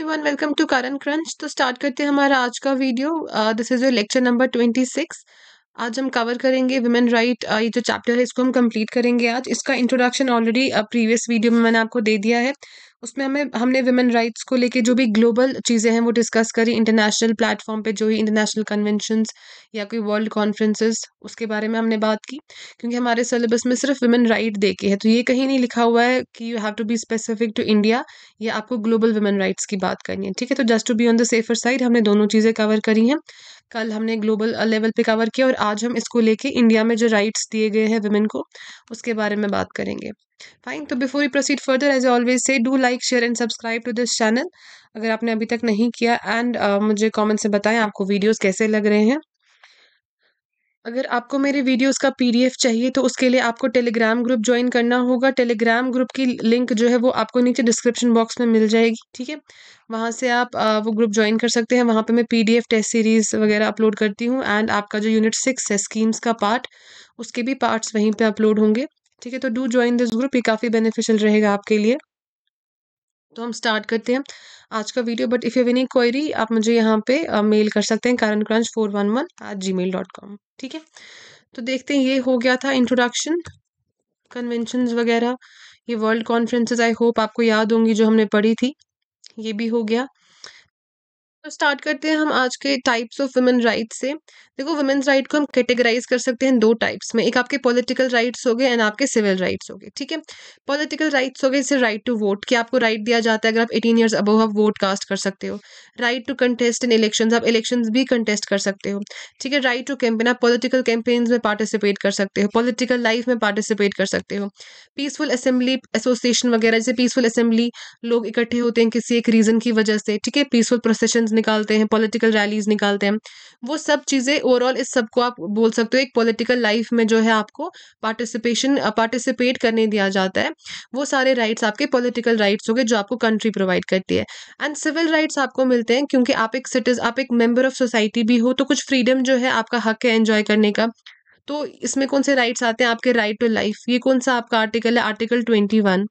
one welcome to Karan crunch तो start करते हैं हमारा आज का video this is your lecture number twenty six आज हम कवर करेंगे वुमेन राइट uh, ये जो चैप्टर है इसको हम कंप्लीट करेंगे आज इसका इंट्रोडक्शन ऑलरेडी प्रीवियस वीडियो में मैंने आपको दे दिया है उसमें हमें हमने वुमेन राइट्स को लेके जो भी ग्लोबल चीज़ें हैं वो डिस्कस करी इंटरनेशनल प्लेटफॉर्म पे जो ही इंटरनेशनल कन्वेंशंस या कोई वर्ल्ड कॉन्फ्रेंसेस उसके बारे में हमने बात की क्योंकि हमारे सिलेबस में सिर्फ वुमेन राइट देखे है तो ये कहीं नहीं लिखा हुआ है कि you have to be specific to India या आपको ग्लोबल वुमेन राइट्स की बात करनी है ठीक है तो just to be on the safer side हमने दोनों चीज़ें कवर करी हैं कल हमने ग्लोबल लेवल पे कवर किया और आज हम इसको लेके इंडिया में जो राइट्स दिए गए हैं वुमेन को उसके बारे में बात करेंगे फाइन तो before you proceed further as always say do like share and subscribe to this channel अगर आपने अभी तक नहीं किया एंड uh, मुझे कमेंट से बताएं आपको वीडियोस कैसे लग रहे हैं अगर आपको मेरे वीडियोस का पीडीएफ चाहिए तो उसके लिए आपको टेलीग्राम ग्रुप ज्वाइन करना होगा टेलीग्राम ग्रुप की लिंक जो है वो आपको नीचे डिस्क्रिप्शन बॉक्स में मिल जाएगी ठीक है वहाँ से आप वो ग्रुप ज्वाइन कर सकते हैं वहाँ पे मैं पीडीएफ टेस्ट सीरीज़ वगैरह अपलोड करती हूँ एंड आपका जो यूनिट सिक्स है स्कीम्स का पार्ट उसके भी पार्ट्स वहीं पर अपलोड होंगे ठीक है तो डू ज्वाइन दिस ग्रुप ये काफ़ी बेनिफिशियल रहेगा आपके लिए तो हम स्टार्ट करते हैं आज का video but if you any query आप मुझे यहाँ पे मेल कर सकते हैं Karan crunch four one one eight Gmail dot com ठीक है तो देखते हैं ये हो गया था इंट्रोडक्शन कन्वेंशन वगैरह ये वर्ल्ड कॉन्फ्रेंसेज आई होप आपको याद होंगी जो हमने पढ़ी थी ये भी हो गया तो स्टार्ट करते हैं हम आज के टाइप्स ऑफ वुमेन राइट्स से देखो वुमेन्स राइट को हम कैटेगराइज कर सकते हैं दो टाइप्स में एक आपके पॉलिटिकल राइट्स हो गए एंड आपके सिविल राइट्स हो गए ठीक है पॉलिटिकल राइट्स हो गए जैसे राइट टू वोट कि आपको राइट दिया जाता है अगर आप एटीन ईयर्स अबोव आप वोट कास्ट कर सकते हो right to contest in election आप इलेक्शन भी कंटेस्ट कर सकते हो ठीक है राइट टू कैंपेन आप पॉलिटिकल कैंपेन्स में पार्टिसिपेट कर सकते हो पॉलिटिकल लाइफ में पार्टिसिपेट कर सकते हो पीसफुल असेंबली एसोसिएशन वगैरह जैसे पीसफुल असेंबली लोग इकट्ठे होते हैं किसी एक रीजन की वजह से ठीक है पीसफुल प्रोसेशन कॉन्फ्रेंसेज निकालते हैं पॉलिटिकल रैलीज निकालते हैं वो सब चीज़ें ओवरऑल इस सब को आप बोल सकते हो एक पॉलिटिकल लाइफ में जो है आपको पार्टिसिपेशन पार्टिसिपेट करने दिया जाता है वो सारे राइट्स आपके पॉलिटिकल राइट्स हो गए जो आपको कंट्री प्रोवाइड करती है एंड सिविल राइट्स आपको मिलते हैं क्योंकि आप एक सिटीज आप एक मेम्बर ऑफ सोसाइटी भी हो तो कुछ फ्रीडम जो है आपका हक है एन्जॉय करने का तो इसमें कौन से राइट्स आते हैं आपके राइट टू लाइफ ये कौन सा आपका आर्टिकल है आर्टिकल ट्वेंटी वन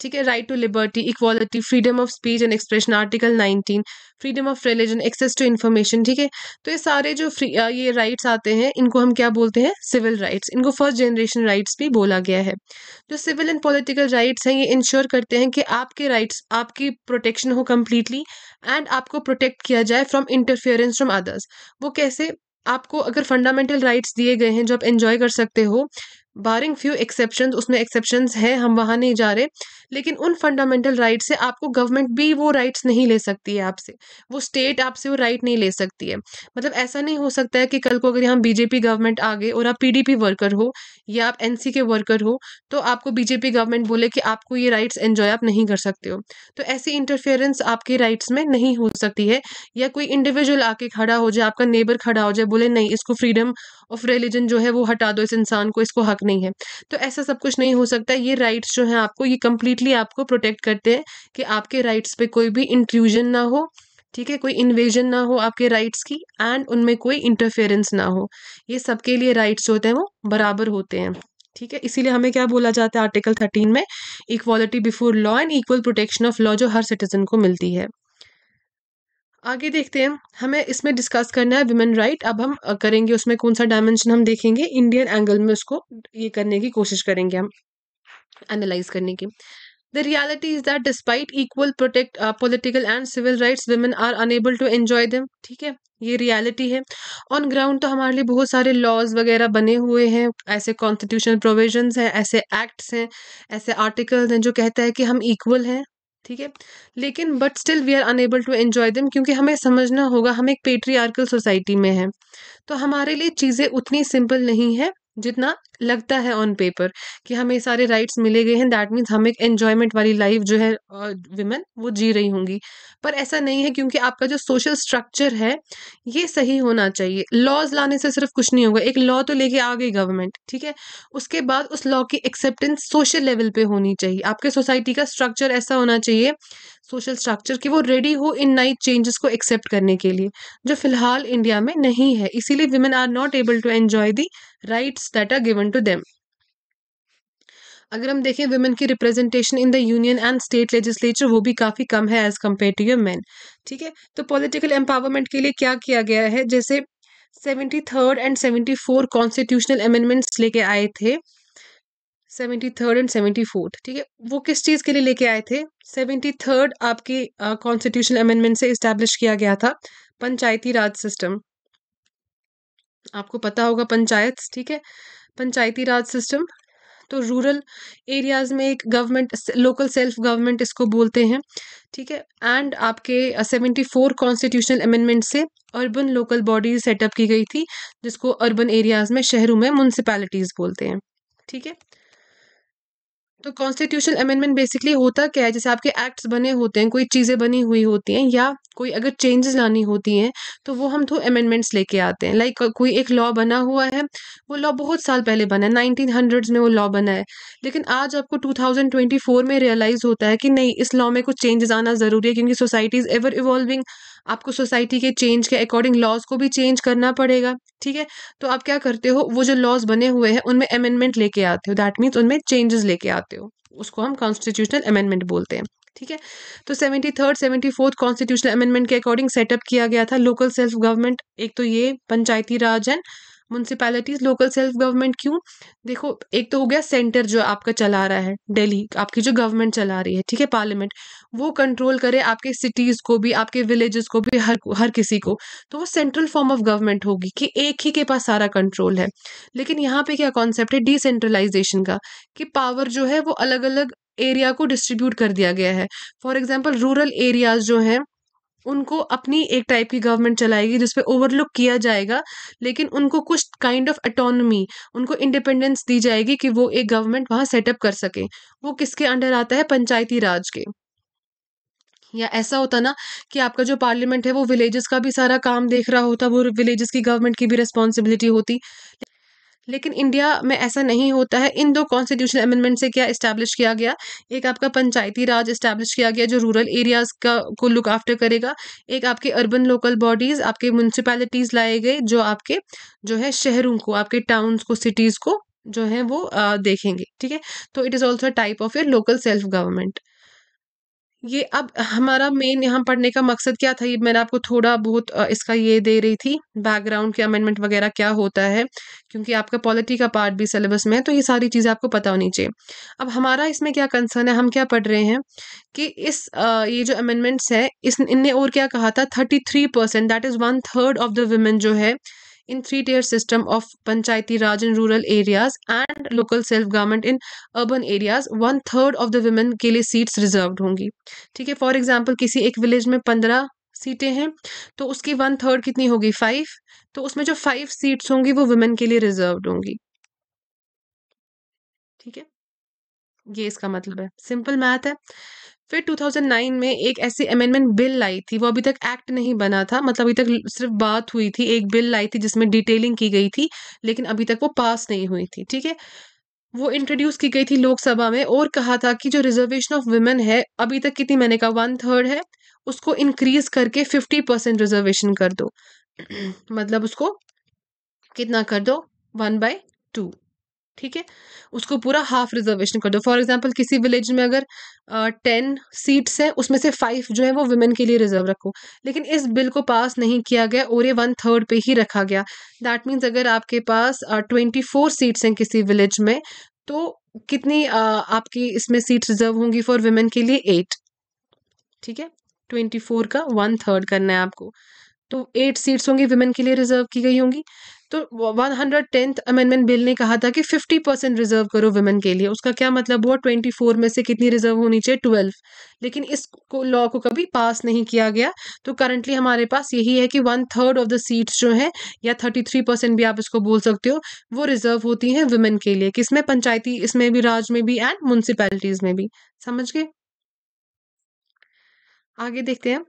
ठीक है right to liberty equality freedom of speech and expression article 19 freedom of religion access to information ठीक है तो ये सारे जो फ्री ये राइट्स आते हैं इनको हम क्या बोलते हैं सिविल राइट्स इनको फर्स्ट जनरेशन राइट्स भी बोला गया है जो सिविल एंड पॉलिटिकल राइट्स हैं ये इंश्योर करते हैं कि आपके राइट्स आपकी प्रोटेक्शन हो कम्प्लीटली एंड आपको प्रोटेक्ट किया जाए फ्रॉम इंटरफियरेंस फ्रॉम अदर्स वो कैसे आपको अगर फंडामेंटल राइट्स दिए गए हैं जो आप एंजॉय कर सकते हो बारिंग फ्यू एक्सेप्शन उसमें एक्सेप्शन है हम वहाँ नहीं जा रहे लेकिन उन फंडामेंटल राइट से आपको गवर्नमेंट भी वो राइट्स नहीं ले सकती है आपसे वो स्टेट आपसे वो राइट नहीं ले सकती है मतलब ऐसा नहीं हो सकता है कि कल को अगर यहाँ बीजेपी गवर्नमेंट आ गए और आप पीडीपी वर्कर हो या आप एनसी के वर्कर हो तो आपको बीजेपी गवर्नमेंट बोले कि आपको ये राइट्स एन्जॉय आप नहीं कर सकते हो तो ऐसी इंटरफेरेंस आपके राइट्स में नहीं हो सकती है या कोई इंडिविजुअल आके खड़ा हो जाए आपका नेबर खड़ा हो जाए बोले नहीं इसको फ्रीडम ऑफ रिलीजन जो है वो हटा दो इस इंसान को इसको हक नहीं है तो ऐसा सब कुछ नहीं हो सकता ये राइट्स जो हैं आपको ये कम्प्लीटली आपको प्रोटेक्ट करते हैं कि आपके राइट्स पे कोई भी इंट्रूजन ना हो ठीक है कोई इन्वेजन ना हो आपके राइट्स की एंड उनमें कोई इंटरफेरेंस ना हो ये सबके लिए राइट्स होते हैं वो बराबर होते हैं ठीक है इसीलिए हमें क्या बोला जाता है आर्टिकल थर्टीन में equality before law and equal protection of law जो हर सिटीजन को मिलती है आगे देखते हैं हमें इसमें डिस्कस करना है वुमेन राइट अब हम करेंगे उसमें कौन सा डायमेंशन हम देखेंगे इंडियन एंगल में उसको ये करने की कोशिश करेंगे हम एनालाइज करने की the reality is that despite equal protect political and civil right women are unable to enjoy them ठीक है ये रियलिटी है ऑन ग्राउंड तो हमारे लिए बहुत सारे लॉज वगैरह बने हुए हैं ऐसे कॉन्स्टिट्यूशन प्रोविजंस हैं ऐसे एक्ट्स हैं ऐसे आर्टिकल्स हैं जो कहता है कि हम इक्वल हैं ठीक है लेकिन but still we are unable to enjoy them क्योंकि हमें समझना होगा हम एक पेट्रियार्कल सोसाइटी में हैं तो हमारे लिए चीज़ें उतनी सिंपल नहीं है जितना लगता है ऑन पेपर कि हमें सारे राइट्स मिले गए हैं दैट मीन्स हम एक एन्जॉयमेंट वाली लाइफ जो है uh, वो जी रही होंगी पर ऐसा नहीं है क्योंकि आपका जो सोशल स्ट्रक्चर है ये सही होना चाहिए लॉज लाने से सिर्फ कुछ नहीं होगा एक लॉ तो लेके आ गई गवर्नमेंट ठीक है उसके बाद उस लॉ की एक्सेप्टेंस सोशल लेवल पर होनी चाहिए आपके सोसाइटी का स्ट्रक्चर ऐसा होना चाहिए सोशल स्ट्रक्चर कि वो रेडी हो इन नई चेंजेस को एक्सेप्ट करने के लिए जो फिलहाल इंडिया में नहीं है इसीलिए women are not able to enjoy the rights that are given given to them अगर हम देखें वुमेन की representation in the union and state legislature वो भी काफ़ी कम है as compare to your man ठीक है तो पॉलिटिकल एम्पावरमेंट के लिए क्या किया गया है जैसे seventy third and seventy four constitutional amendments लेके आए थे seventy third and seventy fourth ठीक है वो किस चीज़ के लिए लेके आए थे सेवेंटी थर्ड आपके कॉन्स्टिट्यूशनल अमेंडमेंट से इस्टेब्लिश किया गया था पंचायती राज सिस्टम आपको पता होगा पंचायत ठीक है पंचायती राज सिस्टम तो रूरल एरियाज़ में एक गवर्नमेंट लोकल सेल्फ गवर्नमेंट इसको बोलते हैं ठीक है एंड आपके सेवेंटी फोर कॉन्स्टिट्यूशनल अमेंडमेंट से अर्बन लोकल बॉडीज सेटअप की गई थी जिसको अर्बन एरियाज़ में शहरों में म्यूनसिपैलिटीज़ बोलते हैं ठीक है तो कॉन्स्टिट्यूशन अमेंडमेंट बेसिकली होता क्या है जैसे आपके एक्ट्स बने होते हैं कोई चीज़ें बनी हुई होती हैं या कोई अगर चेंजेस लानी होती हैं तो वो हम थ्रू तो अमेंडमेंट्स लेके आते हैं लाइक कोई एक लॉ बना हुआ है वो लॉ बहुत साल पहले बना है नाइनटीन हंड्रेड्स में वो लॉ बना है लेकिन आज आपको टू थाउजेंड ट्वेंटी फोर में रियलाइज़ होता है कि नहीं इस लॉ में कुछ चेंजेस आना ज़रूरी है क्योंकि सोसाइटी इज़ एवर इवॉल्विंग आपको सोसाइटी के चेंज के अकॉर्डिंग लॉज को भी चेंज करना पड़ेगा ठीक है तो आप क्या करते हो वो जो लॉज बने हुए हैं उनमें अमेंडमेंट लेके आते हो दैट मीन्स उनमें चेंजेस लेके आते हो उसको हम कॉन्स्टिट्यूशनल अमेंडमेंट बोलते हैं ठीक है तो seventy third seventy fourth constitutional amendment के अकॉर्डिंग सेटअप किया गया था लोकल सेल्फ गवर्नमेंट एक तो ये panchayati raj and municipalities local self government क्यों देखो एक तो हो गया सेंटर जो आपका चला रहा है दिल्ली आपकी जो गवर्नमेंट चला रही है ठीक है पार्लियामेंट वो कंट्रोल करे आपके सिटीज़ को भी आपके विलेजेस को भी हर हर किसी को तो वो सेंट्रल फॉर्म ऑफ गवर्नमेंट होगी कि एक ही के पास सारा कंट्रोल है लेकिन यहाँ पे क्या कॉन्सेप्ट है डिसेंट्रलाइजेशन का कि पावर जो है वो अलग अलग एरिया को डिस्ट्रीब्यूट कर दिया गया है फॉर एग्जाम्पल रूरल एरियाज जो हैं उनको अपनी एक टाइप की गवर्नमेंट चलाएगी जिसपे ओवरलुक किया जाएगा लेकिन उनको कुछ काइंड ऑफ अटोनमी उनको इंडिपेंडेंस दी जाएगी कि वो एक गवर्नमेंट वहां सेटअप कर सके वो किसके अंडर आता है पंचायती राज के या ऐसा होता ना कि आपका जो पार्लियामेंट है वो विलेजेस का भी सारा काम देख रहा होता वो विलेजेस की गवर्नमेंट की भी रिस्पॉन्सिबिलिटी होती लेकिन इंडिया में ऐसा नहीं होता है इन दो कॉन्स्टिट्यूशन अमेंडमेंट से क्या इस्टेब्लिश किया गया एक आपका पंचायती राज इस्टेब्लिश किया गया जो रूरल एरियाज का को लुक आफ्टर करेगा एक आपके अर्बन लोकल बॉडीज आपके म्यूनसिपैलिटीज लाए गए जो आपके जो है शहरों को आपके टाउन्स को सिटीज़ को जो है वो आ, देखेंगे ठीक है तो it is also type of your local self government ये अब हमारा मेन यहाँ पढ़ने का मकसद क्या था ये मैंने आपको थोड़ा बहुत इसका ये दे रही थी बैकग्राउंड के अमेंडमेंट वगैरह क्या होता है क्योंकि आपका पॉलिटी का पार्ट भी सिलेबस में है तो ये सारी चीज़ें आपको पता होनी चाहिए अब हमारा इसमें क्या कंसर्न है हम क्या पढ़ रहे हैं कि इस ये जो अमेंडमेंट्स है इस इनने और क्या कहा था thirty three percent that is one third of the women जो है in three-tier system of panchayati raj in rural areas and local self-government in urban areas one third of the women के लिए seats reserved होंगी ठीक है for example किसी एक village में पंद्रह सीटें हैं तो उसकी वन थर्ड कितनी होगी फाइव तो उसमें जो फाइव सीट्स होंगी वो वुमेन के लिए रिजर्व होंगी ठीक है ये इसका मतलब है सिंपल मैथ है फिर 2009 में एक ऐसी अमेंडमेंट बिल लाई थी वो अभी तक एक्ट नहीं बना था मतलब अभी तक सिर्फ बात हुई थी एक बिल लाई थी जिसमें डिटेलिंग की गई थी लेकिन अभी तक वो पास नहीं हुई थी ठीक है वो इंट्रोड्यूस की गई थी लोकसभा में और कहा था कि जो रिजर्वेशन ऑफ वुमेन है अभी तक कितनी मैंने कहा वन थर्ड है उसको इंक्रीज करके फिफ्टी परसेंट रिजर्वेशन कर दो मतलब उसको कितना कर दो वन बाय टू ठीक है उसको पूरा हाफ रिजर्वेशन कर दो फॉर एग्जाम्पल किसी विलेज में अगर टेन uh, सीट्स हैं उसमें से फाइव जो है वो वुमेन के लिए रिजर्व रखो लेकिन इस बिल को पास नहीं किया गया और ये वन थर्ड पे ही रखा गया दैट मीन्स अगर आपके पास ट्वेंटी फोर सीट्स हैं किसी विलेज में तो कितनी uh, आपकी इसमें सीट रिजर्व होंगी फॉर वुमेन के लिए एट ठीक है ट्वेंटी फोर का वन थर्ड करना है आपको तो एट सीट्स होंगी वुमेन के लिए रिजर्व की गई होंगी तो one hundred tenth amendment bill ने कहा था कि फिफ्टी परसेंट रिजर्व करो वुमेन के लिए उसका क्या मतलब हुआ फोर में से कितनी रिजर्व होनी चाहिए ट्वेल्व लेकिन इस लॉ को कभी पास नहीं किया गया तो करंटली हमारे पास यही है कि one third of the seats जो हैं या थर्टी थ्री परसेंट भी आप इसको बोल सकते हो वो रिजर्व होती हैं वुमेन के लिए किसमें पंचायती इसमें भी राज में भी एंड म्यूनसिपैलिटीज में भी समझ गए आगे देखते हैं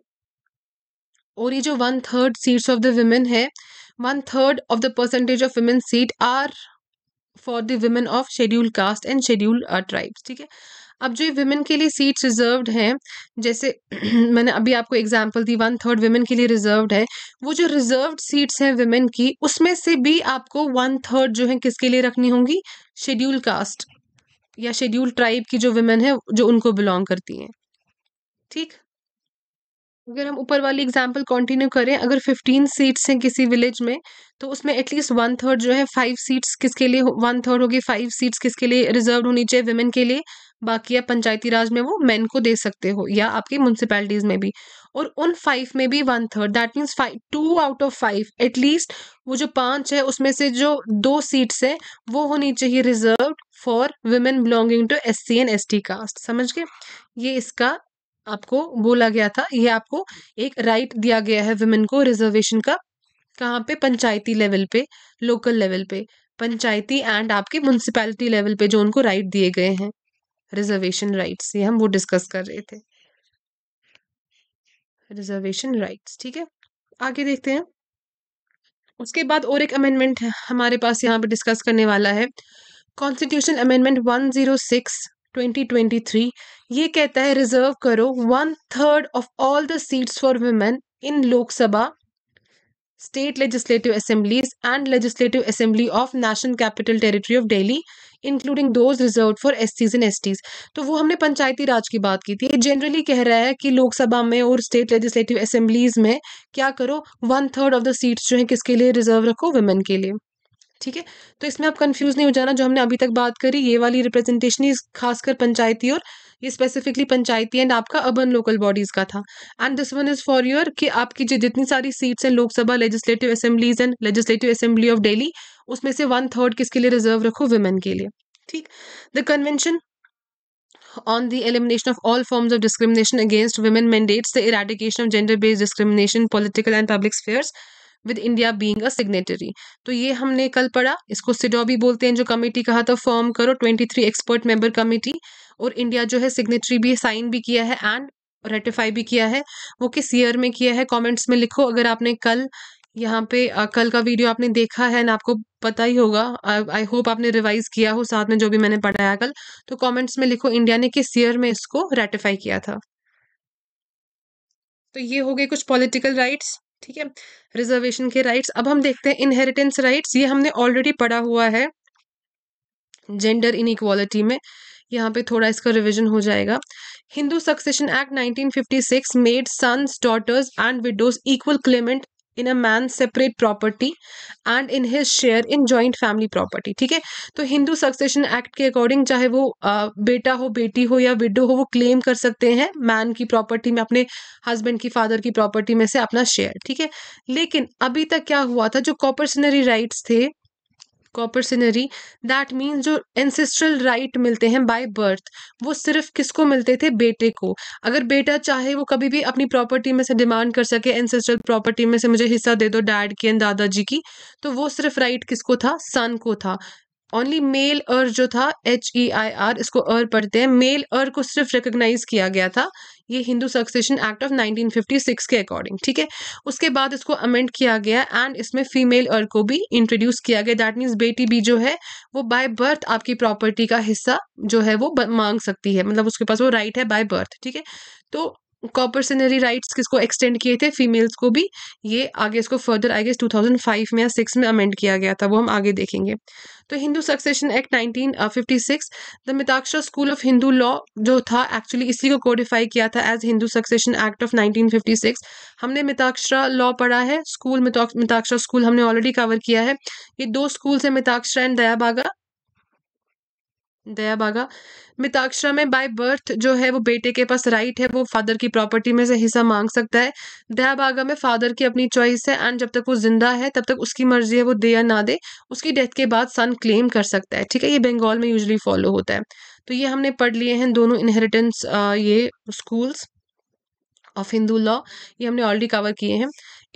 और ये जो one third seats of the women है one third of the percentage of women seat are for the women of schedule caste and schedule tribes ठीक है अब जो वुमेन के लिए सीट्स रिजर्व्ड हैं जैसे मैंने अभी आपको एग्जांपल दी वन थर्ड वुमेन के लिए रिजर्व्ड है वो जो रिजर्व्ड सीट्स हैं वुमेन की उसमें से भी आपको वन थर्ड जो है किसके लिए रखनी होंगी शेड्यूल कास्ट या शेड्यूल ट्राइब की जो वुमेन है जो उनको बिलोंग करती हैं ठीक अगर हम ऊपर वाली एग्जाम्पल कंटिन्यू करें अगर फिफ्टीन सीट्स हैं किसी विलेज में तो उसमें एटलीस्ट वन थर्ड जो है फाइव सीट्स किसके लिए वन थर्ड होगी फाइव सीट्स किसके लिए रिजर्व होनी चाहिए वुमेन के लिए बाकी आप पंचायती राज में वो मैन को दे सकते हो या आपके म्यूनसिपैलिटीज में भी और उन फाइव में भी one third that means five two out of five at least वो जो पांच है उसमें से जो दो सीट्स है वो होनी चाहिए reserve for women belonging to S C and S T caste समझ गए ये इसका आपको बोला गया था ये आपको एक राइट दिया गया है वुमेन को रिजर्वेशन का कहाँ पे पंचायती लेवल पे लोकल लेवल पे पंचायती एंड आपके म्यूनसिपैलिटी लेवल पे जो उनको राइट दिए गए हैं रिजर्वेशन राइट्स ये हम वो डिस्कस कर रहे थे रिजर्वेशन राइट्स ठीक है आगे देखते हैं उसके बाद और एक अमेंडमेंट हमारे पास यहाँ पे डिस्कस करने वाला है कॉन्स्टिट्यूशन अमेंडमेंट सिक्स 2023 ये कहता है रिजर्व करो one third of all the seats for women in Lok Sabha state legislative assemblies and legislative assembly of national capital territory of Delhi including those reserve for S Cs and S Ts तो वो हमने पंचायती राज की बात की थी ये जनरली कह रहा है कि लोकसभा में और स्टेट लेजिस्लेटिव असेंबलीज में क्या करो one third of the seats जो है किसके लिए रिजर्व रखो वुमेन के लिए ठीक है तो इसमें आप कंफ्यूज नहीं हो जाना जो हमने अभी तक बात करी ये वाली रिप्रेजेंटेशन ही खासकर पंचायती और ये स्पेसिफिकली पंचायती एंड आपका अर्बन लोकल बॉडीज का था and this one is for your कि आपकी जो जितनी सारी सीट्स हैं Lok Sabha legislative assemblies and legislative assembly of Delhi उसमें से वन थर्ड किसके लिए रिजर्व रखो वुमेन के लिए ठीक the convention on the elimination of all forms of discrimination against women mandates the eradication of gender based discrimination in political and public spheres with India being a signatory तो ये हमने कल पढ़ा इसको सिडो भी बोलते हैं जो कमेटी कहा था फॉर्म करो twenty three expert member committee और इंडिया जो है सिग्नेटरी भी साइन भी किया है एंड रेटिफाई भी किया है वो किस ईयर में किया है कॉमेंट्स में लिखो अगर आपने कल यहाँ पे आ, कल का वीडियो आपने देखा है ना आपको पता ही होगा आई होप आपने रिवाइज किया हो साथ में जो भी मैंने पढ़ाया कल तो कमेंट्स में लिखो इंडिया ने किस ईयर में इसको रेटिफाई किया था तो ये हो गए कुछ पॉलिटिकल राइट्स ठीक है रिजर्वेशन के राइट्स अब हम देखते हैं इनहेरिटेंस राइट्स ये हमने ऑलरेडी पढ़ा हुआ है जेंडर इनक्वालिटी में यहाँ पे थोड़ा इसका रिवीजन हो जाएगा Hindu succession act 1956 made sons daughters and widows equal claimant in a man separate property and in his share in joint family property ठीक है तो हिंदू सक्सेशन एक्ट के अकॉर्डिंग चाहे वो आ, बेटा हो बेटी हो या विडो हो वो क्लेम कर सकते हैं मैन की प्रॉपर्टी में अपने हस्बैंड की फादर की प्रॉपर्टी में से अपना शेयर ठीक है लेकिन अभी तक क्या हुआ था जो कॉपर्सनरी राइट्स थे कॉपर सिनरी दैट मीन्स जो एंसेस्ट्रल राइट right मिलते हैं बाय बर्थ वो सिर्फ किसको मिलते थे बेटे को अगर बेटा चाहे वो कभी भी अपनी प्रॉपर्टी में से डिमांड कर सके एंसेस्ट्रल प्रॉपर्टी में से मुझे हिस्सा दे दो डैड की एंड दादाजी की तो वो सिर्फ राइट right किसको था सन को था ओनली मेल अर जो था एच ई आई आर इसको अर er पढ़ते हैं मेल अर er को सिर्फ रिकोगनाइज किया गया था ये हिंदू सक्सेशन एक्ट ऑफ 1956 के अकॉर्डिंग ठीक है उसके बाद इसको अमेंड किया गया एंड इसमें फीमेल अर er को भी इंट्रोड्यूस किया गया दैट मीन्स बेटी भी जो है वो बाय बर्थ आपकी प्रॉपर्टी का हिस्सा जो है वो मांग सकती है मतलब उसके पास वो राइट right है बाय बर्थ ठीक है तो कॉपर राइट्स किसको एक्सटेंड किए थे फीमेल्स को भी ये आगे इसको फर्दर आई गेस 2005 में या सिक्स में अमेंड किया गया था वो हम आगे देखेंगे तो Hindu succession act 1956 the Mitakshara school of Hindu law जो था एक्चुअली इसी को कोडिफाई किया था as Hindu succession act of 1956 हमने मिताक्षरा लॉ पढ़ा है स्कूल मिताक्षरा स्कूल हमने ऑलरेडी कवर किया है ये दो स्कूल्स हैं मिताक्षरा एंड दयाबागा दया भागा मिताक्षरा में बाय बर्थ जो है वो बेटे के पास राइट है वो फादर की प्रॉपर्टी में से हिस्सा मांग सकता है दया बागा में फादर की अपनी चॉइस है एंड जब तक वो जिंदा है तब तक उसकी मर्जी है वो दे या ना दे उसकी डेथ के बाद सन क्लेम कर सकता है ठीक है ये बंगाल में यूजली फॉलो होता है तो ये हमने पढ़ लिए हैं दोनों इनहेरिटेंस ये स्कूल्स ऑफ हिंदू लॉ ये हमने ऑलरेडी कवर किए हैं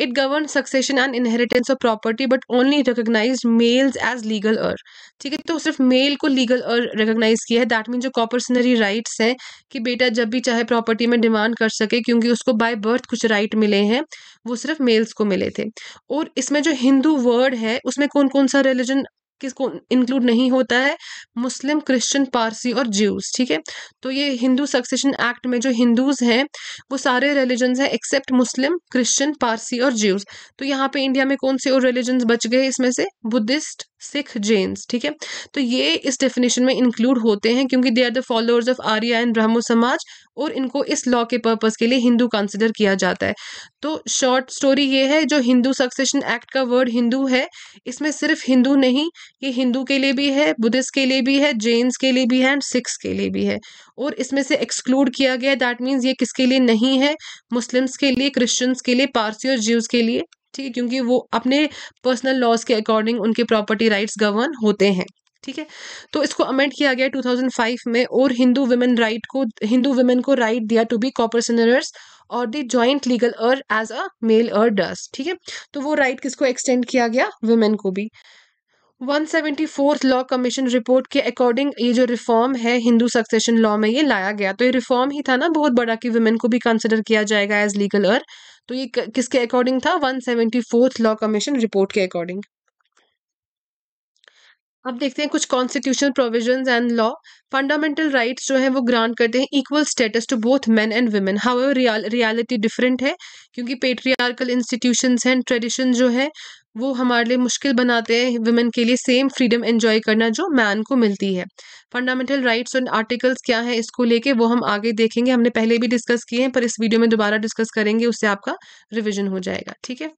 it govern succession and inheritance of property but only recognise males as legal heir ठीक है तो सिर्फ मेल को लीगल और रिकोगनाइज किया है दैट मीन जो कॉपर्सनरी राइट्स हैं कि बेटा जब भी चाहे प्रॉपर्टी में डिमांड कर सके क्योंकि उसको बाय बर्थ कुछ राइट मिले हैं वो सिर्फ मेल्स को मिले थे और इसमें जो हिंदू वर्ड है उसमें कौन कौन सा रिलीजन किसको इंक्लूड नहीं होता है मुस्लिम क्रिश्चियन पारसी और ज्यूज ठीक है तो ये हिंदू सक्सेशन एक्ट में जो हिंदूज हैं वो सारे रिलीजन्स हैं एक्सेप्ट मुस्लिम क्रिश्चियन पारसी और ज्यूज तो यहाँ पे इंडिया में कौन से और रिलीजन्स बच गए इसमें से बुद्धिस्ट सिख जेन्स ठीक है तो ये इस डेफिनेशन में इंक्लूड होते हैं क्योंकि they are the followers of Arya and Brahmo Samaj और इनको इस लॉ के पर्पज़ के लिए हिंदू कंसिडर किया जाता है तो शॉर्ट स्टोरी ये है जो हिंदू सक्सेशन एक्ट का वर्ड हिंदू है इसमें सिर्फ हिंदू नहीं ये हिंदू के लिए भी है बुद्धिस्ट के लिए भी है जेन्स के लिए भी है एंड सिख्स के लिए भी है और इसमें से एक्सक्लूड किया गया दैट मीन्स ये किसके लिए नहीं है मुस्लिम्स के लिए क्रिश्चन्स के लिए पारसी और ज्यूज़ के लिए ठीक है क्योंकि वो अपने पर्सनल लॉज के अकॉर्डिंग उनके प्रॉपर्टी राइट्स गवर्न होते हैं ठीक है तो इसको अमेंड किया गया 2005 में और हिंदू वुमेन राइट को हिंदू वुमेन को राइट दिया टू बी कॉपरसनरर्स और the joint legal heir as a male heir does ठीक है तो वो राइट किसको एक्सटेंड किया गया वुमेन को भी 174th लॉ कमीशन रिपोर्ट के अकॉर्डिंग ये जो रिफॉर्म है हिंदू सक्सेशन लॉ में ये लाया गया तो ये रिफॉर्म ही था ना बहुत बड़ा कि वुमेन को भी कंसिडर किया जाएगा एज लीगल अर तो ये किसके अकॉर्डिंग था 174th लॉ कमीशन रिपोर्ट के अकॉर्डिंग अब देखते हैं कुछ constitutional provisions and law fundamental rights जो है वो ग्रांट करते हैं equal status to both men and women how reality different है क्योंकि पेट्रियार्कल इंस्टीट्यूशंस एंड ट्रेडिशन जो है वो हमारे लिए मुश्किल बनाते हैं वुमेन के लिए सेम फ्रीडम एंजॉय करना जो मैन को मिलती है फंडामेंटल राइट्स एंड आर्टिकल्स क्या है इसको लेके वो हम आगे देखेंगे हमने पहले भी डिस्कस किए हैं पर इस वीडियो में दोबारा डिस्कस करेंगे उससे आपका रिविजन हो जाएगा ठीक है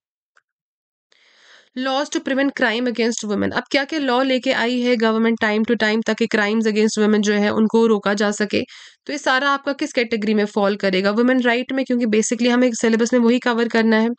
laws to prevent crime against women अब क्या क्या लॉ लेके आई है गवर्नमेंट टाइम टू टाइम ताकि क्राइम्स अगेंस्ट वुमेन जो है उनको रोका जा सके तो ये सारा आपका किस कैटेगरी में फॉल करेगा वुमेन राइट right में क्योंकि बेसिकली हमें सिलेबस में वही कवर करना है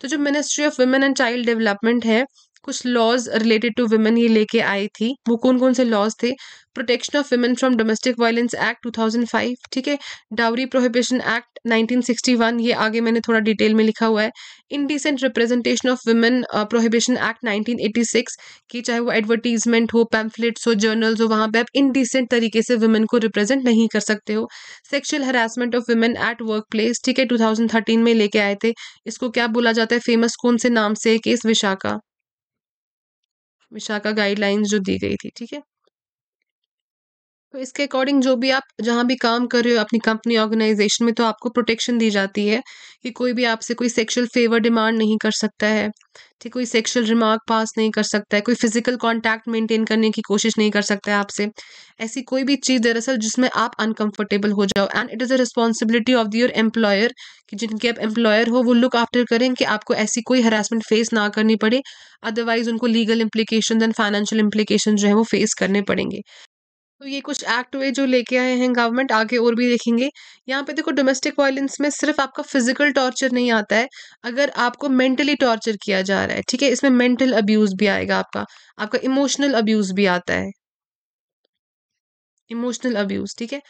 तो जो ministry of women and child development है कुछ लॉज रिलेटेड टू वुमेन ये लेके आई थी वो कौन कौन से लॉज थे protection of women from domestic violence act 2005 ठीक है डाउरी प्रोहिबिशन एक्ट 1961 ये आगे मैंने थोड़ा डिटेल में लिखा हुआ है indecent representation of women prohibition act 1986 की चाहे वो एडवर्टीजमेंट हो पैम्फलेट्स हो जर्नल्स हो वहाँ पे आप इनडिसेंट तरीके से वुमेन को रिप्रेजेंट नहीं कर सकते हो sexual harassment of women at workplace ठीक है 2013 में लेके आए थे इसको क्या बोला जाता है फेमस कौन से नाम से केस विशाखा विशाखा गाइडलाइंस जो दी गई थी ठीक है तो इसके अकॉर्डिंग जो भी आप जहाँ भी काम कर रहे हो अपनी कंपनी ऑर्गेनाइजेशन में तो आपको प्रोटेक्शन दी जाती है कि कोई भी आपसे कोई सेक्सुअल फेवर डिमांड नहीं कर सकता है ठीक कोई सेक्सुअल रिमार्क पास नहीं कर सकता है कोई फिजिकल कांटेक्ट मेंटेन करने की कोशिश नहीं कर सकता है आपसे ऐसी कोई भी चीज़ दरअसल जिसमें आप अनकंफर्टेबल हो जाओ and it is a responsibility of their employer कि जिनके आप एम्प्लॉयर हो वो लुक आफ्टर करें कि आपको ऐसी कोई हरासमेंट फेस ना करनी पड़े अदरवाइज उनको legal implication and financial implication जो है वो फेस करने पड़ेंगे तो ये कुछ एक्ट हुए जो लेके आए हैं गवर्नमेंट आगे और भी देखेंगे यहाँ पे देखो डोमेस्टिक वायलेंस में सिर्फ आपका फिजिकल टॉर्चर नहीं आता है अगर आपको मेंटली टॉर्चर किया जा रहा है ठीक है इसमें मेंटल अब्यूज भी आएगा आपका आपका इमोशनल अब्यूज भी आता है इमोशनल अब्यूज ठीक है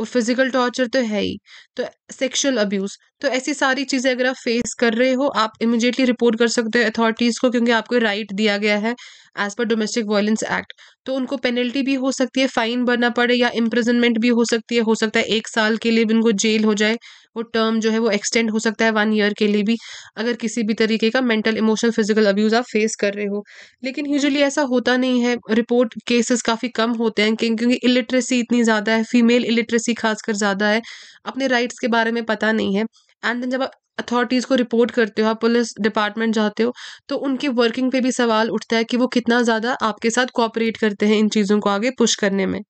और फिजिकल टॉर्चर तो है ही तो सेक्शुअल अब्यूज तो ऐसी सारी चीज़ें अगर आप फेस कर रहे हो आप इमिजिएटली रिपोर्ट कर सकते हो अथॉरिटीज़ को क्योंकि आपको राइट दिया गया है as per domestic violence act तो उनको पेनल्टी भी हो सकती है फाइन भरना पड़े या इम्प्रिजनमेंट भी हो सकती है हो सकता है एक साल के लिए भी उनको जेल हो जाए वो टर्म जो है वो एक्सटेंड हो सकता है वन ईयर के लिए भी अगर किसी भी तरीके का मेंटल इमोशनल फिजिकल अब्यूज़ आप फेस कर रहे हो लेकिन यूजली ऐसा होता नहीं है रिपोर्ट केसेस काफ़ी कम होते हैं क्योंकि इलिटरेसी इतनी ज़्यादा है फीमेल इलिटरेसी खासकर ज़्यादा है अपने राइट्स के बारे में पता नहीं है एंड देन जब आप अथॉरिटीज़ को रिपोर्ट करते हो आप पुलिस डिपार्टमेंट जाते हो तो उनकी वर्किंग पे भी सवाल उठता है कि वो कितना ज़्यादा आपके साथ कोऑपरेट करते हैं इन चीज़ों को आगे पुश करने में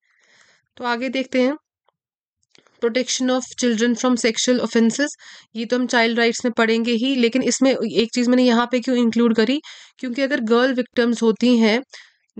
तो आगे देखते हैं protection of children from sexual offences ये तो हम चाइल्ड राइट्स में पढ़ेंगे ही लेकिन इसमें एक चीज़ मैंने यहाँ पे क्यों इंक्लूड करी क्योंकि अगर गर्ल विक्टम्स होती हैं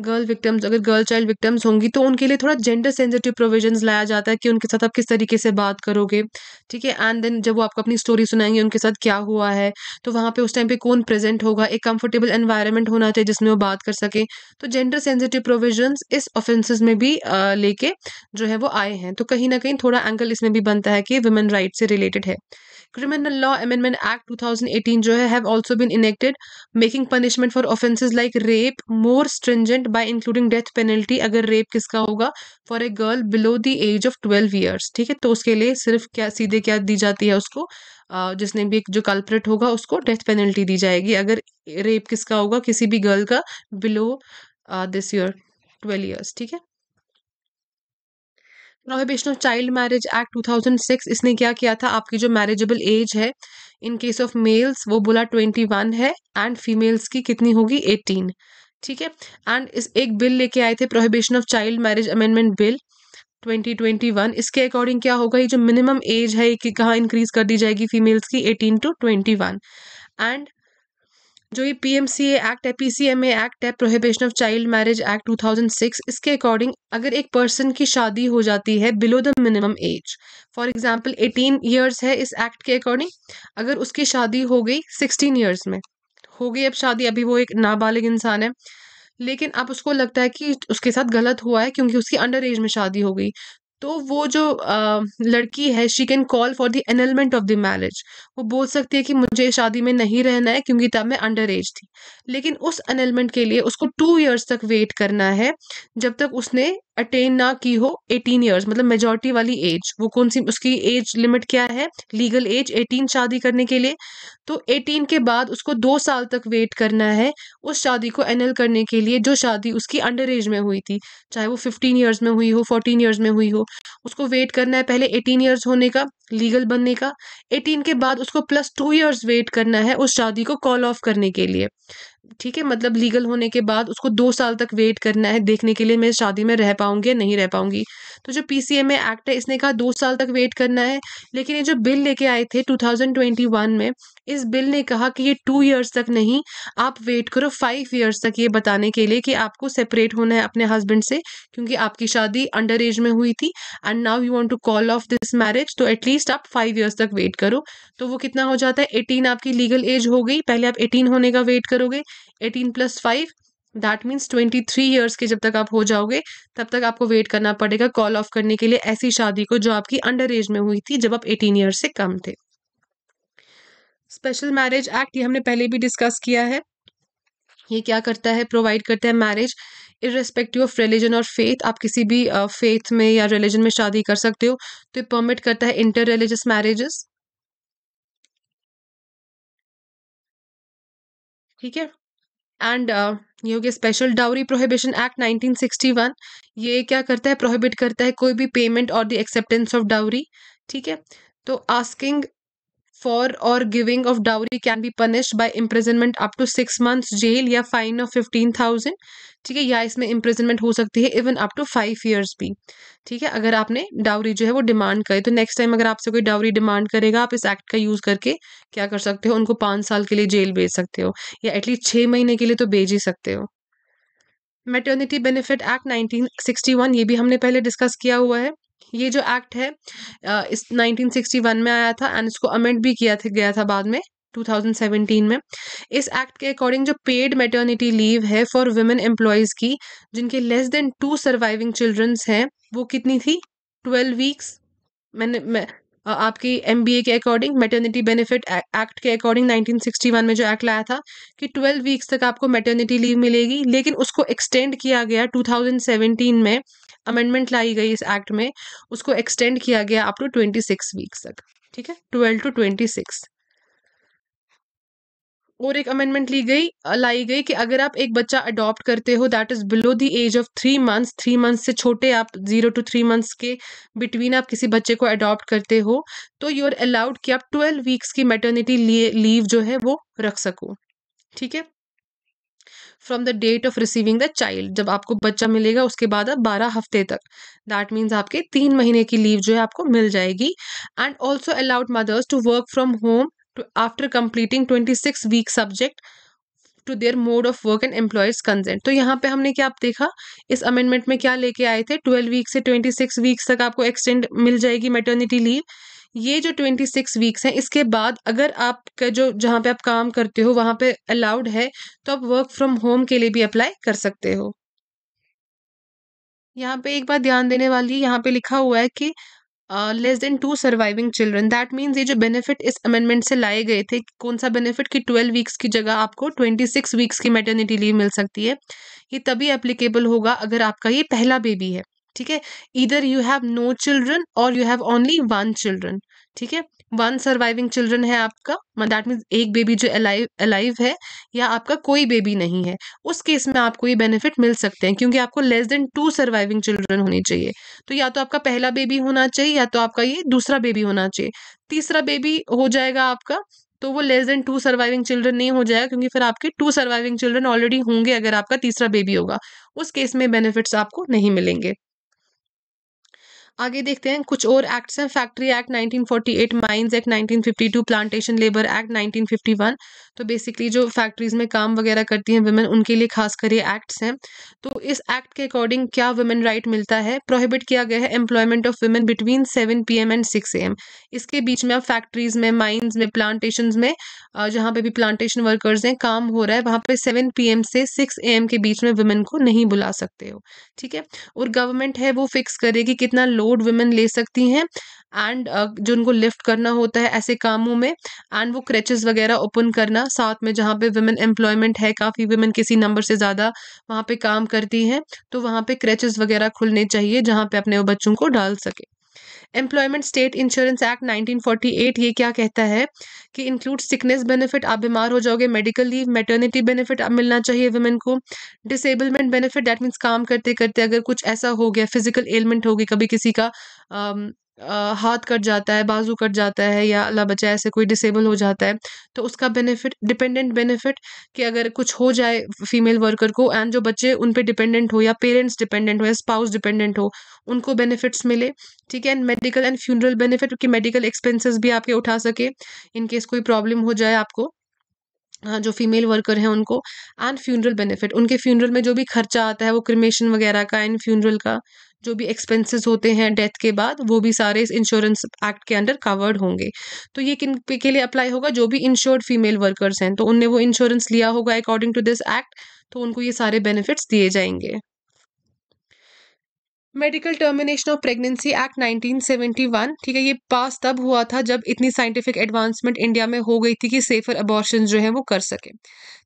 गर्ल विक्टिम्स अगर गर्ल चाइल्ड विक्टिम्स होंगी तो उनके लिए थोड़ा जेंडर सेंसिटिव प्रोविजंस लाया जाता है कि उनके साथ आप किस तरीके से बात करोगे ठीक है एंड देन जब वो आपको अपनी स्टोरी सुनाएंगे उनके साथ क्या हुआ है तो वहाँ पे उस टाइम पे कौन प्रेजेंट होगा एक कंफर्टेबल एनवायरमेंट होना चाहिए जिसमें वो बात कर सके तो जेंडर सेंसिटिव प्रोविजन इस ऑफेंसेस में भी लेके जो है वो आए हैं तो कहीं ना कहीं थोड़ा एंगल इसमें भी बनता है कि वुमेन राइट से रिलेटेड है क्रिमिनल लॉ अमेंडमेंट एक्ट 2018 जो है have also been enacted making punishment for offences like rape more stringent by including death penalty अगर रेप किसका होगा for a girl below the age of twelve years ठीक है तो उसके लिए सिर्फ क्या सीधे क्या दी जाती है उसको जिसने भी जो कल्परेट होगा उसको डेथ पेनल्टी दी जाएगी अगर रेप किसका होगा किसी भी गर्ल का below this year twelve years ठीक है prohibition of child marriage act 2006 इसने क्या किया था आपकी जो मैरिजेबल एज है इन केस ऑफ मेल्स वो बोला 21 है एंड फीमेल्स की कितनी होगी 18 ठीक है एंड इस एक बिल लेके आए थे prohibition of child marriage amendment bill 2021 इसके अकॉर्डिंग क्या होगा ये जो मिनिमम एज है कि कहाँ इंक्रीज कर दी जाएगी फीमेल्स की 18 टू 21 एंड जो ये पी एम सी एक्ट है पी सी एम एक्ट है prohibition of child marriage act 2006 इसके अकॉर्डिंग अगर एक पर्सन की शादी हो जाती है below the minimum age for example eighteen years है इस एक्ट के अकॉर्डिंग अगर उसकी शादी हो गई सिक्सटीन ईयर्स में हो गई अब शादी अभी वो एक नाबालिग इंसान है लेकिन अब उसको लगता है कि उसके साथ गलत हुआ है क्योंकि उसकी अंडर एज में शादी हो गई तो वो जो आ, लड़की है she can call for the annulment of the marriage वो बोल सकती है कि मुझे शादी में नहीं रहना है क्योंकि तब मैं अंडर एज थी लेकिन उस एनलमेंट के लिए उसको टू ईयर्स तक वेट करना है जब तक उसने अटेन ना की हो एटीन ईयर्स मतलब मेजोरिटी वाली एज वो कौन सी उसकी एज लिमिट क्या है लीगल एज एटीन शादी करने के लिए तो 18 के बाद उसको दो साल तक वेट करना है उस शादी को एनल करने के लिए जो शादी उसकी अंडर एज में हुई थी चाहे वो 15 ईयर्स में हुई हो 14 ईयर्स में हुई हो उसको वेट करना है पहले 18 ईयर्स होने का लीगल बनने का 18 के बाद उसको प्लस टू ईयर्स वेट करना है उस शादी को कॉल ऑफ करने के लिए ठीक है मतलब लीगल होने के बाद उसको दो साल तक वेट करना है देखने के लिए मैं शादी में रह पाऊंगी या नहीं रह पाऊंगी तो जो पी एक्ट है इसने कहा दो साल तक वेट करना है लेकिन ये जो बिल लेके आए थे 2021 में इस बिल ने कहा कि ये टू ईयर्स तक नहीं आप वेट करो फाइव ईयर्स तक ये बताने के लिए कि आपको सेपरेट होना है अपने हस्बैंड से क्योंकि आपकी शादी अंडर एज में हुई थी and now you want to call off this marriage तो एटलीस्ट आप फाइव ईयर्स तक वेट करो तो वो कितना हो जाता है एटीन आपकी लीगल एज हो गई पहले आप एटीन होने का वेट करोगे eighteen plus five that means twenty three years के जब तक आप हो जाओगे तब तक आपको वेट करना पड़ेगा कॉल ऑफ करने के लिए ऐसी शादी को जो आपकी अंडर एज में हुई थी जब आप एटीन ईयर्स से कम थे स्पेशल मैरिज एक्ट ये हमने पहले भी डिस्कस किया है ये क्या करता है प्रोवाइड करता है मैरिज इरेस्पेक्टिव ऑफ रिलीजन और फेथ आप किसी भी फेथ uh, में या रिलीजन में शादी कर सकते हो तो ये परमिट करता है इंटर रिलीजियस मैरिजेस ठीक है एंड ये हो गया स्पेशल डाउरी प्रोहिबिशन एक्ट 1961 ये क्या करता है प्रोहिबिट करता है कोई भी पेमेंट और द एक्सेप्टेंस ऑफ डाउरी ठीक है तो आस्किंग फॉर और giving of dowry can be punished by imprisonment up to six months jail या फाइन ऑफ फिफ्टीन थाउजेंड ठीक है या इसमें इम्प्रिजनमेंट हो सकती है even up to five years भी ठीक है अगर आपने डाउरी जो है वो डिमांड करे तो नेक्स्ट टाइम अगर आपसे कोई डाउरी डिमांड करेगा आप इस एक्ट का यूज़ करके क्या कर सकते हो उनको पाँच साल के लिए जेल भेज सकते हो या एटलीस्ट छः महीने के लिए तो भेज ही सकते हो मेटर्निटी बेनिफिट एक्ट 1961 ये भी हमने पहले डिस्कस किया हुआ है ये जो एक्ट है इस 1961 में आया था एंड इसको अमेंड भी किया था गया था बाद में 2017 में इस एक्ट के अकॉर्डिंग जो पेड मेटर्निटी लीव है फॉर वुमेन एम्प्लॉयज़ की जिनके less than two surviving childrens हैं वो कितनी थी ट्वेल्व वीक्स मैंने मैं, आपकी एम के अकॉर्डिंग मेटर्निटी बेनिफिट एक्ट के अकॉर्डिंग 1961 में जो एक्ट लाया था कि 12 वीक्स तक आपको मेटर्निटी लीव मिलेगी लेकिन उसको एक्सटेंड किया गया 2017 में अमेंडमेंट लाई गई इस एक्ट में उसको एक्सटेंड किया गया up to twenty six weeks तक ठीक है ट्वेल्व टू ट्वेंटी सिक्स और एक अमेंडमेंट ली गई लाई गई कि अगर आप एक बच्चा अडॉप्ट करते हो that is below the age of three months three months से छोटे आप जीरो टू थ्री मंथ्स के बिटवीन आप किसी बच्चे को अडॉप्ट करते हो तो यू आर अलाउड कि आप ट्वेल्व वीक्स की मेटर्निटी लीव जो है वो रख सको ठीक है from the date of receiving the child जब आपको बच्चा मिलेगा उसके बाद अब बारह हफ्ते तक दैट मीन्स आपके तीन महीने की लीव जो है आपको मिल जाएगी and also allowed mothers to work from home after completing twenty six week subject to their mode of work and employees consent तो यहाँ पे हमने क्या आप देखा इस अमेंडमेंट में क्या लेके आए थे ट्वेल्व वीक से ट्वेंटी सिक्स वीक्स तक आपको एक्सटेंड मिल जाएगी मेटर्निटी लीव ये जो ट्वेंटी सिक्स वीक्स हैं इसके बाद अगर आपका जो जहाँ पे आप काम करते हो वहाँ पे अलाउड है तो आप वर्क फ्रॉम होम के लिए भी अप्लाई कर सकते हो यहाँ पे एक बात ध्यान देने वाली है यहाँ पे लिखा हुआ है कि less than two surviving children that means ये जो बेनिफिट इस अमेंडमेंट से लाए गए थे कौन सा बेनिफिट कि ट्वेल्व वीक्स की जगह आपको ट्वेंटी सिक्स वीक्स की मेटर्निटी लीव मिल सकती है ये तभी एप्लीकेबल होगा अगर आपका ये पहला बेबी है ठीक है इधर यू हैव नो चिल्ड्रन और you have only one children ठीक है वन सर्वाइविंग चिल्ड्रन है आपका दैट मीन्स एक बेबी जो अलाइव अलाइव है या आपका कोई बेबी नहीं है उस केस में आपको ये बेनिफिट मिल सकते हैं क्योंकि आपको less than two surviving children होने चाहिए तो या तो आपका पहला बेबी होना चाहिए या तो आपका ये दूसरा बेबी होना चाहिए तीसरा बेबी हो जाएगा आपका तो वो less than two surviving children नहीं हो जाएगा क्योंकि फिर आपके टू सर्वाइविंग चिल्ड्रन ऑलरेडी होंगे अगर आपका तीसरा बेबी होगा उस केस में बेनिफिट्स आपको नहीं मिलेंगे आगे देखते हैं कुछ और एक्ट्स हैं factory act 1948 mines act 1952 plantation labour act 1951 तो बेसिकली जो फैक्ट्रीज में काम वगैरह करती हैं वुमेन उनके लिए खास कर ये एक्ट्स हैं तो इस एक्ट के अकॉर्डिंग क्या वुमेन राइट मिलता है प्रोहिबिट किया गया है employment of women between seven P and six A इसके बीच में आप फैक्ट्रीज में माइन्स में प्लांटेशन में जहाँ पे भी प्लांटेशन वर्कर्स हैं काम हो रहा है वहाँ पे सेवन पी से सिक्स ए के बीच में वुमेन को नहीं बुला सकते हो ठीक है और गवर्नमेंट है वो फिक्स करेगी कितना लो एम्पावर्ड वुमेन ले सकती हैं एंड uh, जो उनको लिफ्ट करना होता है ऐसे कामों में एंड वो क्रेचेस वगैरह ओपन करना साथ में जहाँ पे वुमेन एम्प्लॉयमेंट है काफ़ी वुमेन किसी नंबर से ज़्यादा वहाँ पे काम करती हैं तो वहाँ पे क्रेचेस वगैरह खुलने चाहिए जहाँ पे अपने बच्चों को डाल सके एम्प्लॉयमेंट स्टेट इंश्योरेंस एक्ट 1948 ये क्या कहता है कि इंक्लूड सिकनेस बेनिफिट आप बीमार हो जाओगे मेडिकल लीव मेटर्निटी बेनिफिट आप मिलना चाहिए वुमेन को डिसेबलमेंट बेनिफिट डैट मीन्स काम करते करते अगर कुछ ऐसा हो गया फिजिकल एलमेंट होगी कभी किसी का um, हाथ कट जाता है बाजू कट जाता है या अल्लाह बचाए ऐसे कोई डिसेबल हो जाता है तो उसका बेनिफिट डिपेंडेंट बेनिफिट कि अगर कुछ हो जाए फीमेल वर्कर को एंड जो बच्चे उन पर डिपेंडेंट हो या पेरेंट्स डिपेंडेंट हो या स्पाउस डिपेंडेंट हो उनको बेनिफिट्स मिले ठीक है and medical and funeral benefit क्योंकि मेडिकल एक्सपेंसेस भी आपके उठा सके इनकेस कोई प्रॉब्लम हो जाए आपको जो फीमेल वर्कर हैं उनको एंड फ्यूनरल बेनिफिट उनके फ्यूनरल में जो भी खर्चा आता है वो क्रिमेशन वगैरह का एंड फ्यूनरल का जो भी एक्सपेंसेस होते हैं डेथ के बाद वो भी सारे इस इंश्योरेंस एक्ट के अंडर कवर्ड होंगे तो ये किन के लिए अप्लाई होगा जो भी इंश्योर्ड फीमेल वर्कर्स हैं तो उनने वो इंश्योरेंस लिया होगा अकॉर्डिंग टू दिस एक्ट तो उनको ये सारे बेनिफिट्स दिए जाएंगे medical termination of pregnancy act 1971 ठीक है ये पास तब हुआ था जब इतनी साइंटिफिक एडवांसमेंट इंडिया में हो गई थी कि सेफर अबॉर्शन जो है वो कर सके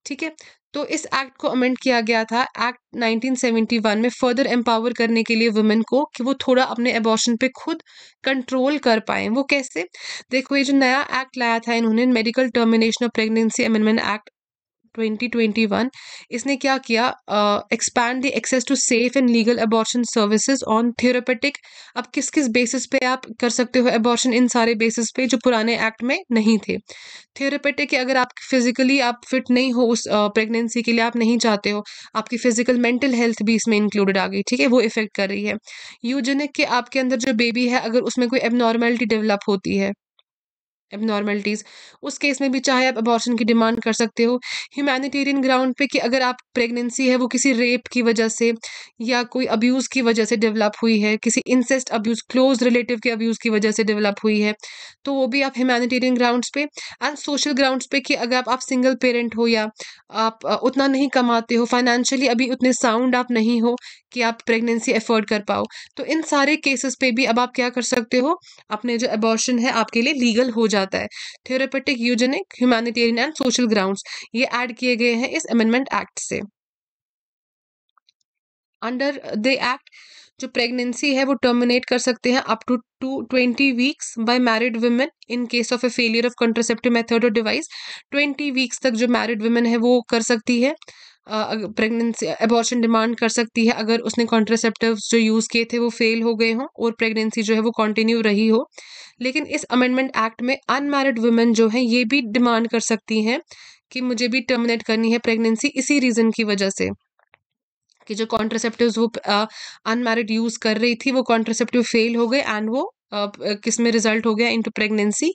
ठीक है तो इस एक्ट को अमेंड किया गया था एक्ट 1971 में फर्दर एम्पावर करने के लिए वुमेन को कि वो थोड़ा अपने एबॉर्शन पे खुद कंट्रोल कर पाए वो कैसे देखो ये जो नया एक्ट लाया था इन्होंने medical termination of pregnancy amendment act 2021 इसने क्या किया expand the access to safe and legal abortion services on therapeutic अब किस किस बेसिस पे आप कर सकते हो अबॉर्शन इन सारे बेसिस पे जो पुराने एक्ट में नहीं थे थेरोपेटिक अगर आप फिजिकली आप फिट नहीं हो उस प्रेगनेंसी के लिए आप नहीं चाहते हो आपकी फिजिकल मेंटल हेल्थ भी इसमें इंक्लूडेड आ गई ठीक है वो इफेक्ट कर रही है यूजेनिक के आपके अंदर जो बेबी है अगर उसमें कोई एबनॉर्मेलिटी डेवलप होती है एबनॉर्मेलिटीज़ उस केस में भी चाहे आप अबॉर्शन की डिमांड कर सकते हो ह्यूमैनिटेरियन ग्राउंड पे कि अगर आप प्रेगनेंसी है वो किसी रेप की वजह से या कोई अब्यूज़ की वजह से डेवलप हुई है किसी इंसेस्ट अब्यूज़ क्लोज रिलेटिव के अब्यूज़ की वजह से डेवलप हुई है तो वो भी आप ह्यूमैनिटेरियन ग्राउंड्स पे एंड सोशल ग्राउंड्स पे कि अगर आप, आप सिंगल पेरेंट हो या आप उतना नहीं कमाते हो फाइनेंशियली अभी उतने साउंड आप नहीं हो कि आप प्रेगनेंसी अफोर्ड कर पाओ तो इन सारे केसेस पे भी अब आप क्या कर सकते हो अपने जो एबॉर्शन है आपके लिए लीगल हो जाता जाता है therapeutic eugenic humanitarian and social ground ये एड किए गए हैं इस अमेंडमेंट एक्ट से अंडर द एक्ट जो प्रेगनेंसी है वो टर्मिनेट कर सकते हैं up to two twenty weeks by married women in case of a failure of contraceptive method और डिवाइस ट्वेंटी वीक्स तक जो मैरिड वुमेन है वो कर सकती है प्रेगनेंसी एबॉर्शन डिमांड कर सकती है अगर उसने कॉन्ट्रासेप्टिव जो यूज़ किए थे वो फेल हो गए हों और प्रेगनेंसी जो है वो कंटिन्यू रही हो लेकिन इस अमेंडमेंट एक्ट में अनमेरिड वुमेन जो हैं ये भी डिमांड कर सकती हैं कि मुझे भी टर्मिनेट करनी है प्रेगनेंसी इसी रीज़न की वजह से कि जो कॉन्ट्रासेप्टिव वो अनमेरिड यूज़ कर रही थी वो कॉन्ट्रासेप्टिव फेल हो गए एंड वो किस में रिजल्ट हो गया इनटू प्रेगनेंसी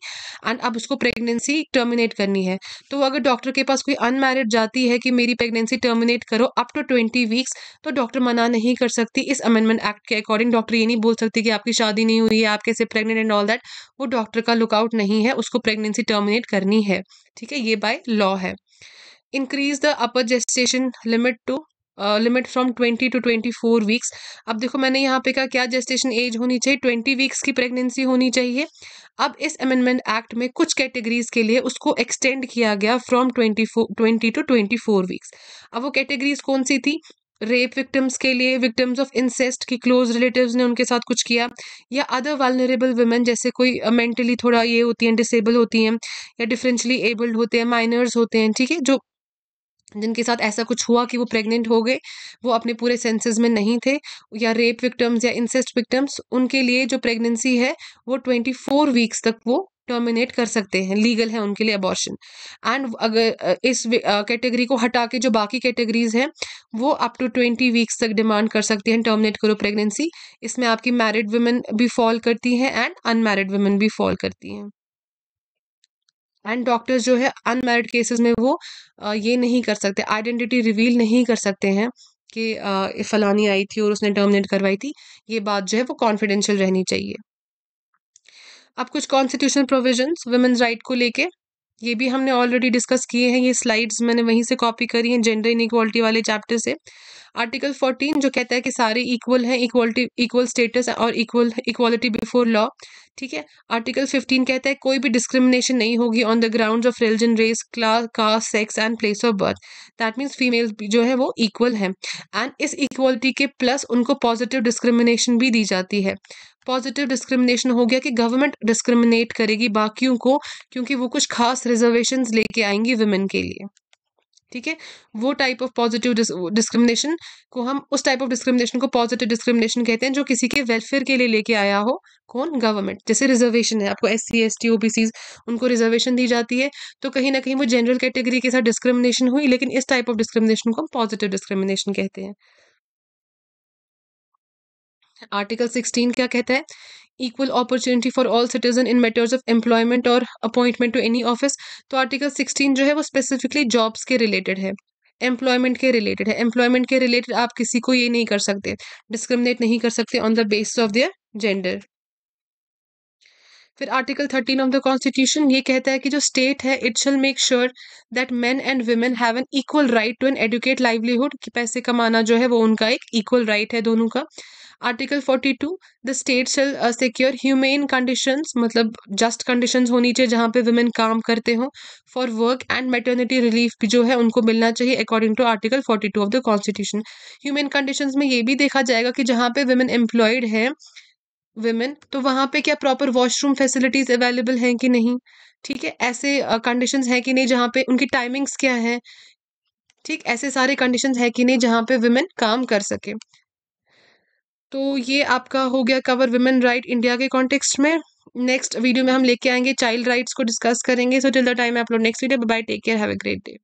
एंड अब उसको प्रेगनेंसी टर्मिनेट करनी है तो अगर डॉक्टर के पास कोई अनमैरिड जाती है कि मेरी प्रेगनेंसी टर्मिनेट करो अप टू ट्वेंटी वीक्स तो डॉक्टर मना नहीं कर सकती इस अमेंडमेंट एक्ट के अकॉर्डिंग डॉक्टर ये नहीं बोल सकती कि आपकी शादी नहीं हुई है आप कैसे प्रेगनेंट एंड ऑल दैट वो डॉक्टर का लुकआउट नहीं है उसको प्रेगनेंसी टर्मिनेट करनी है ठीक है ये बाय लॉ है increase the upper gestation limit to limit from twenty to twenty four weeks अब देखो मैंने यहाँ पे कहा क्या जेस्टेशन एज होनी चाहिए ट्वेंटी वीक्स की प्रेगनेंसी होनी चाहिए अब इस अमेंडमेंट एक्ट में कुछ कैटेगरीज के लिए उसको एक्सटेंड किया गया from twenty twenty to twenty four weeks अब वो कैटेगरीज कौन सी थी रेप विक्टिम्स के लिए विक्टिम्स ऑफ इंसेस्ट की क्लोज रिलेटिव्स ने उनके साथ कुछ किया या अदर वालनरेबल वुमेन जैसे कोई मेंटली थोड़ा ये होती हैं डिसेबल होती हैं या डिफरेंशली एबल्ड होते हैं माइनर्स होते हैं ठीक है जो जिनके साथ ऐसा कुछ हुआ कि वो प्रेग्नेंट हो गए वो अपने पूरे सेंसेस में नहीं थे या रेप विक्टम्स या इंसेस्ट विक्टम्स उनके लिए जो प्रेगनेंसी है वो ट्वेंटी फोर वीक्स तक वो टर्मिनेट कर सकते हैं लीगल है उनके लिए अबॉर्शन एंड अगर इस कैटेगरी को हटा के जो बाकी कैटेगरीज हैं वो अप टू ट्वेंटी वीक्स तक डिमांड कर सकती हैं टर्मिनेट करो प्रेगनेंसी इसमें आपकी मैरिड वुमेन भी फॉल करती हैं एंड अनमैरिड वुमेन भी फॉल करती हैं एंड डॉक्टर्स जो है अनमेरिड केसेस में वो ये नहीं कर सकते आइडेंटिटी रिवील नहीं कर सकते हैं कि फलानी आई थी और उसने टर्मिनेट करवाई थी ये बात जो है वो कॉन्फिडेंशियल रहनी चाहिए अब कुछ कॉन्स्टिट्यूशनल प्रोविजंस वुमेन्स राइट को लेके ये भी हमने ऑलरेडी डिस्कस किए हैं ये स्लाइड्स मैंने वहीं से कॉपी करी हैं जेंडर इनक्वालिटी वाले चैप्टर से आर्टिकल 14 जो कहता है कि सारे इक्वल हैं इक्वलिटी इक्वल स्टेटस और इक्वल इक्वालिटी बिफोर लॉ ठीक है आर्टिकल 15 कहता है कोई भी डिस्क्रिमिनेशन नहीं होगी on the ground of religion race class caste sex and place of birth that means female जो है वो इक्वल है एंड इस इक्वलिटी के प्लस उनको पॉजिटिव डिस्क्रिमिनेशन भी दी जाती है पॉजिटिव डिस्क्रिमिनेशन हो गया कि गवर्नमेंट डिस्क्रिमिनेट करेगी बाकियों को क्योंकि वो कुछ खास रिजर्वेशन लेके आएंगी वुमेन के लिए ठीक है वो टाइप ऑफ पॉजिटिव डिस्क्रिमिनेशन को हम उस टाइप ऑफ डिस्क्रिमिनेशन को पॉजिटिव डिस्क्रिमिनेशन कहते हैं जो किसी के वेलफेयर के लिए लेके आया हो कौन गवर्नमेंट जैसे रिजर्वेशन है आपको S C S T O B Cs उनको रिजर्वेशन दी जाती है तो कहीं ना कहीं वो जनरल कैटेगरी के साथ डिस्क्रिमिनेशन हुई लेकिन इस टाइप ऑफ डिस्क्रिमिनेशन को हम पॉजिटिव डिस्क्रिमिनेशन कहते हैं आर्टिकल सिक्सटीन क्या कहता है equal opportunity for all citizen in matters of employment और अपॉइंटमेंट टू एनी ऑफिस तो आर्टिकल सिक्सटीन जो है वो स्पेसिफिकली जॉब्स के रिलेटेड है एम्प्लॉयमेंट के रिलेटेड है एम्प्लॉयमेंट के रिलेटेड आप किसी को ये नहीं कर सकते डिस्क्रिमिनेट नहीं कर सकते on the basis of their gender फिर article thirteen of the constitution ये कहता है कि जो स्टेट है it shall make sure that man and women have an equal right to an adequate livelihood कि पैसे कमाना जो है वो उनका एक इक्वल राइट right है दोनों का article 42 the state shall secure humane conditions मतलब जस्ट कंडीशंस होनी चाहिए जहाँ पे वुमेन काम करते हो for work and maternity relief जो है उनको मिलना चाहिए according to article 42 of the constitution humane conditions में ये भी देखा जाएगा कि जहाँ पे वुमेन एम्प्लॉयड है वुमेन तो वहाँ पे क्या प्रॉपर वॉशरूम फैसिलिटीज़ अवेलेबल हैं कि नहीं ठीक है ऐसे कंडीशंस uh, हैं कि नहीं जहाँ पे उनकी टाइमिंग्स क्या हैं ठीक ऐसे सारे कंडीशंस हैं कि नहीं जहाँ पे वुमेन काम कर सके तो ये आपका हो गया कवर वुमेन राइट इंडिया के कॉन्टेक्स्ट में नेक्स्ट वीडियो में हम लेके आएंगे चाइल्ड राइट्स को डिस्कस करेंगे सो टिल द टाइम आप लोग next video bye take care have a great day